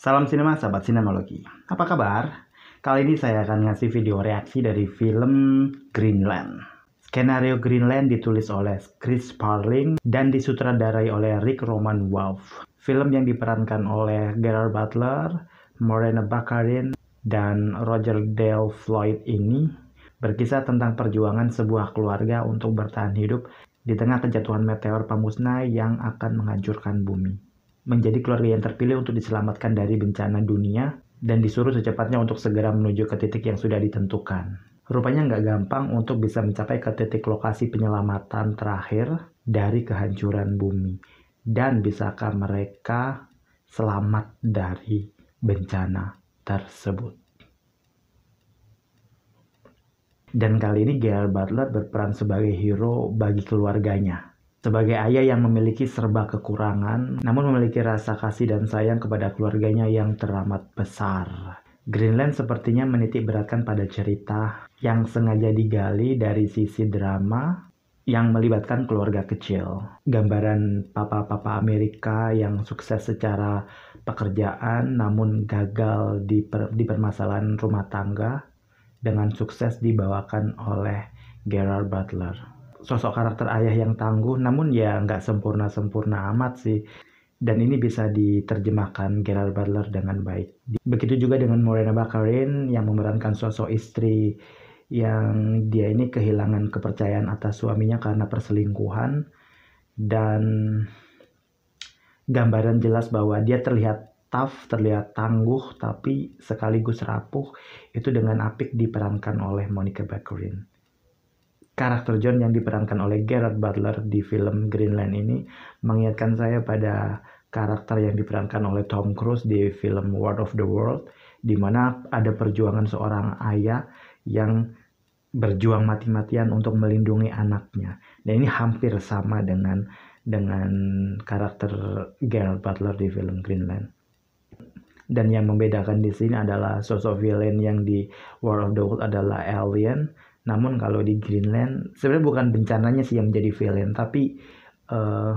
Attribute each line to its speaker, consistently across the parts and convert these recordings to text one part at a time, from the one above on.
Speaker 1: Salam sinema, sahabat sinemologi. Apa kabar? Kali ini saya akan ngasih video reaksi dari film Greenland. Skenario Greenland ditulis oleh Chris Parling dan disutradarai oleh Rick Roman Wolf. Film yang diperankan oleh Gerard Butler, Morena Bakarin, dan Roger Dale Floyd ini berkisah tentang perjuangan sebuah keluarga untuk bertahan hidup di tengah kejatuhan meteor pemusnah yang akan menghancurkan bumi menjadi keluarga yang terpilih untuk diselamatkan dari bencana dunia dan disuruh secepatnya untuk segera menuju ke titik yang sudah ditentukan. Rupanya nggak gampang untuk bisa mencapai ke titik lokasi penyelamatan terakhir dari kehancuran bumi. Dan bisakah mereka selamat dari bencana tersebut. Dan kali ini Gerard Butler berperan sebagai hero bagi keluarganya sebagai ayah yang memiliki serba kekurangan, namun memiliki rasa kasih dan sayang kepada keluarganya yang teramat besar. Greenland sepertinya menitik beratkan pada cerita yang sengaja digali dari sisi drama yang melibatkan keluarga kecil. Gambaran papa-papa Amerika yang sukses secara pekerjaan namun gagal di, per, di permasalahan rumah tangga dengan sukses dibawakan oleh Gerard Butler sosok karakter ayah yang tangguh namun ya nggak sempurna-sempurna amat sih dan ini bisa diterjemahkan Gerard Butler dengan baik. Begitu juga dengan Morena Bakarin yang memerankan sosok istri yang dia ini kehilangan kepercayaan atas suaminya karena perselingkuhan dan gambaran jelas bahwa dia terlihat tough, terlihat tangguh tapi sekaligus rapuh itu dengan apik diperankan oleh Monica Bakarin karakter John yang diperankan oleh Gerard Butler di film Greenland ini mengingatkan saya pada karakter yang diperankan oleh Tom Cruise di film World of the World di mana ada perjuangan seorang ayah yang berjuang mati-matian untuk melindungi anaknya. Dan ini hampir sama dengan dengan karakter Gerard Butler di film Greenland. Dan yang membedakan di sini adalah sosok villain yang di World of the World adalah alien namun kalau di Greenland sebenarnya bukan bencananya sih yang menjadi villain tapi uh,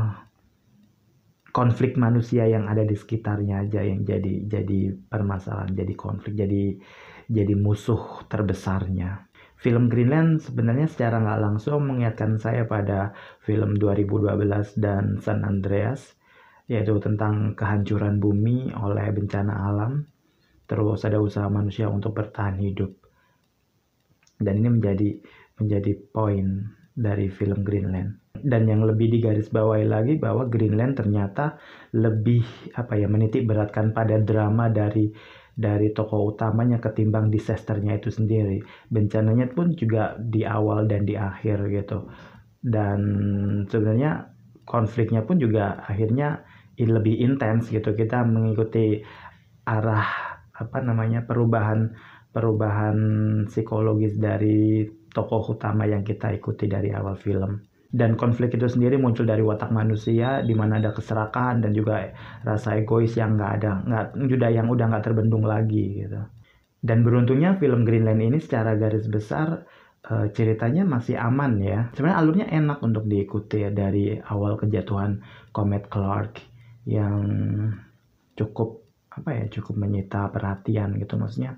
Speaker 1: konflik manusia yang ada di sekitarnya aja yang jadi jadi permasalahan, jadi konflik, jadi jadi musuh terbesarnya. Film Greenland sebenarnya secara nggak langsung mengingatkan saya pada film 2012 dan San Andreas, yaitu tentang kehancuran bumi oleh bencana alam, terus ada usaha manusia untuk bertahan hidup dan ini menjadi menjadi poin dari film Greenland dan yang lebih digarisbawahi lagi bahwa Greenland ternyata lebih apa ya menitik beratkan pada drama dari dari tokoh utamanya ketimbang disasternya itu sendiri bencananya pun juga di awal dan di akhir gitu dan sebenarnya konfliknya pun juga akhirnya lebih intens gitu kita mengikuti arah apa namanya perubahan perubahan psikologis dari tokoh utama yang kita ikuti dari awal film. Dan konflik itu sendiri muncul dari watak manusia, di mana ada keserakahan dan juga rasa egois yang nggak ada, nggak sudah yang udah nggak terbendung lagi gitu. Dan beruntungnya film Greenland ini secara garis besar e, ceritanya masih aman ya. Sebenarnya alurnya enak untuk diikuti ya dari awal kejatuhan komet Clark yang cukup apa ya cukup menyita perhatian gitu maksudnya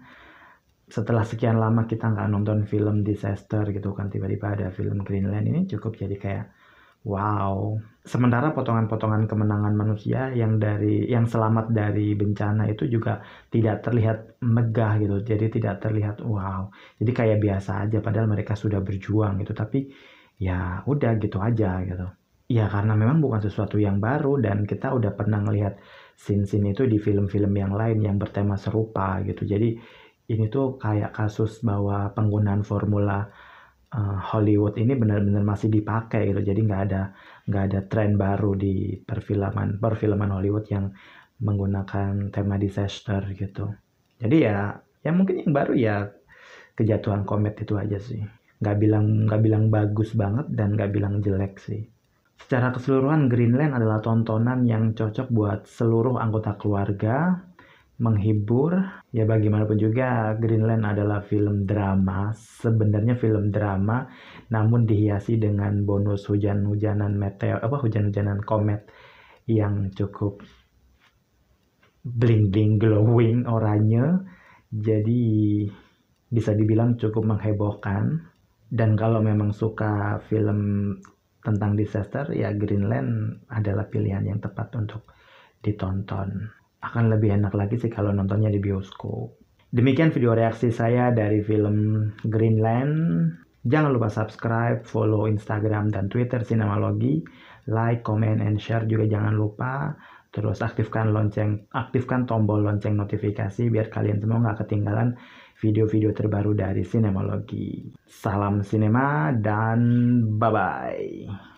Speaker 1: setelah sekian lama kita nggak nonton film disaster gitu kan tiba-tiba ada film Greenland ini cukup jadi kayak wow sementara potongan-potongan kemenangan manusia yang dari yang selamat dari bencana itu juga tidak terlihat megah gitu jadi tidak terlihat wow jadi kayak biasa aja padahal mereka sudah berjuang gitu tapi ya udah gitu aja gitu ya karena memang bukan sesuatu yang baru dan kita udah pernah melihat scene-scene itu di film-film yang lain yang bertema serupa gitu. Jadi ini tuh kayak kasus bahwa penggunaan formula uh, Hollywood ini benar-benar masih dipakai gitu. Jadi nggak ada nggak ada tren baru di perfilman perfilman Hollywood yang menggunakan tema disaster gitu. Jadi ya ya mungkin yang baru ya kejatuhan komet itu aja sih. Nggak bilang nggak bilang bagus banget dan nggak bilang jelek sih. Secara keseluruhan, Greenland adalah tontonan yang cocok buat seluruh anggota keluarga, menghibur. Ya bagaimanapun juga, Greenland adalah film drama, sebenarnya film drama, namun dihiasi dengan bonus hujan-hujanan meteor, apa hujan-hujanan komet yang cukup bling-bling glowing oranye. Jadi bisa dibilang cukup menghebohkan. Dan kalau memang suka film tentang disaster, ya Greenland adalah pilihan yang tepat untuk ditonton. Akan lebih enak lagi sih kalau nontonnya di bioskop. Demikian video reaksi saya dari film Greenland. Jangan lupa subscribe, follow Instagram dan Twitter Sinemalogi, like, comment, and share juga jangan lupa. Terus aktifkan lonceng, aktifkan tombol lonceng notifikasi biar kalian semua nggak ketinggalan video-video terbaru dari Sinemologi. Salam sinema dan bye-bye.